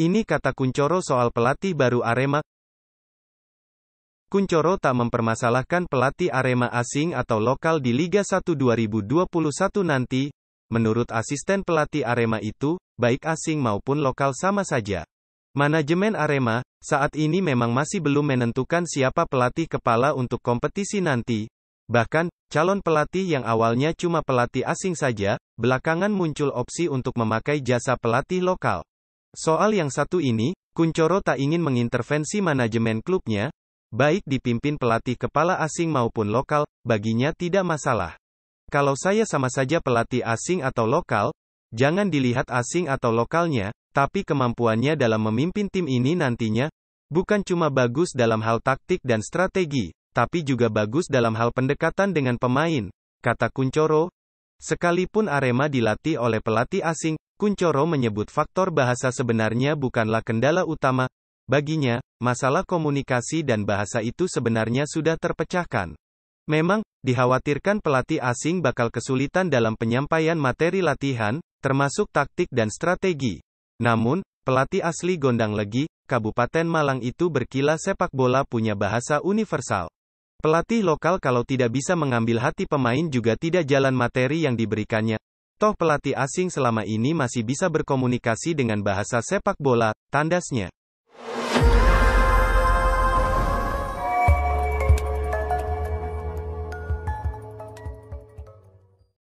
Ini kata Kuncoro soal pelatih baru Arema. Kuncoro tak mempermasalahkan pelatih Arema asing atau lokal di Liga 1 2021 nanti. Menurut asisten pelatih Arema itu, baik asing maupun lokal sama saja. Manajemen Arema, saat ini memang masih belum menentukan siapa pelatih kepala untuk kompetisi nanti. Bahkan, calon pelatih yang awalnya cuma pelatih asing saja, belakangan muncul opsi untuk memakai jasa pelatih lokal. Soal yang satu ini, Kuncoro tak ingin mengintervensi manajemen klubnya, baik dipimpin pelatih kepala asing maupun lokal, baginya tidak masalah. Kalau saya sama saja pelatih asing atau lokal, jangan dilihat asing atau lokalnya, tapi kemampuannya dalam memimpin tim ini nantinya, bukan cuma bagus dalam hal taktik dan strategi, tapi juga bagus dalam hal pendekatan dengan pemain, kata Kuncoro, Sekalipun Arema dilatih oleh pelatih asing, Kuncoro menyebut faktor bahasa sebenarnya bukanlah kendala utama. Baginya, masalah komunikasi dan bahasa itu sebenarnya sudah terpecahkan. Memang, dikhawatirkan pelatih asing bakal kesulitan dalam penyampaian materi latihan, termasuk taktik dan strategi. Namun, pelatih asli Gondang Legi, Kabupaten Malang itu berkilah sepak bola punya bahasa universal. Pelatih lokal kalau tidak bisa mengambil hati pemain juga tidak jalan materi yang diberikannya. Toh pelatih asing selama ini masih bisa berkomunikasi dengan bahasa sepak bola, tandasnya.